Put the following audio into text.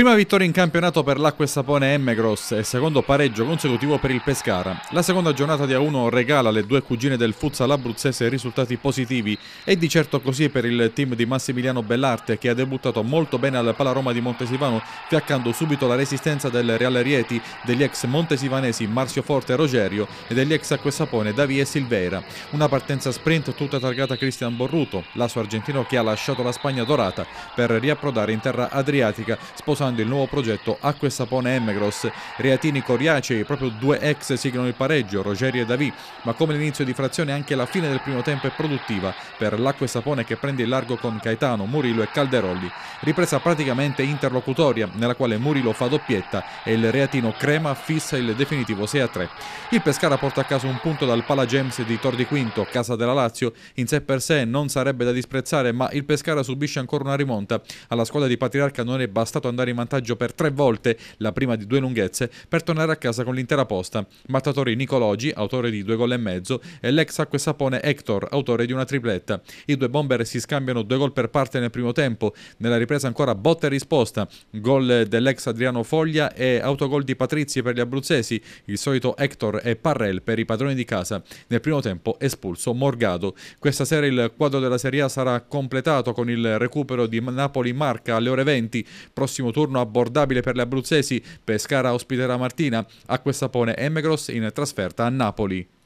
Prima vittoria in campionato per l'Acqua e Sapone M Gross e secondo pareggio consecutivo per il Pescara. La seconda giornata di A1 regala alle due cugine del futsal abruzzese risultati positivi e di certo così per il team di Massimiliano Bellarte che ha debuttato molto bene al Palaroma di Montesivano fiaccando subito la resistenza del Real Rieti, degli ex montesivanesi Marzio Forte e Rogerio e degli ex Acqua e Sapone Davi e Silveira. Una partenza sprint tutta targata a Cristian Borruto, l'asso argentino che ha lasciato la Spagna dorata per riapprodare in terra adriatica sposando lanciando il nuovo progetto Acque Sapone Emegros, Reatini Coriacei, proprio due ex siglano il pareggio, Rogeri e Davì, ma come l'inizio di frazione anche la fine del primo tempo è produttiva per l'Acque Sapone che prende il largo con Caetano, Murillo e Calderolli. Ripresa praticamente interlocutoria nella quale Murillo fa doppietta e il Reatino Crema fissa il definitivo 6-3. Il Pescara porta a casa un punto dal Pala Gems di Tor di Quinto, casa della Lazio, in sé per sé non sarebbe da disprezzare ma il Pescara subisce ancora una rimonta. Alla squadra di Patriarca non è bastato andare in andare in vantaggio per tre volte, la prima di due lunghezze, per tornare a casa con l'intera posta. Mattatori Nicologi, autore di due gol e mezzo, e l'ex acque sapone Hector, autore di una tripletta. I due bomber si scambiano due gol per parte nel primo tempo, nella ripresa ancora botta e risposta, gol dell'ex Adriano Foglia e autogol di Patrizi per gli abruzzesi, il solito Hector e Parrel per i padroni di casa. Nel primo tempo espulso Morgado. Questa sera il quadro della Serie A sarà completato con il recupero di Napoli-Marca alle ore 20, prossimo turno turno abbordabile per le abruzzesi, Pescara ospiterà Martina, a Acquestapone e Megros in trasferta a Napoli.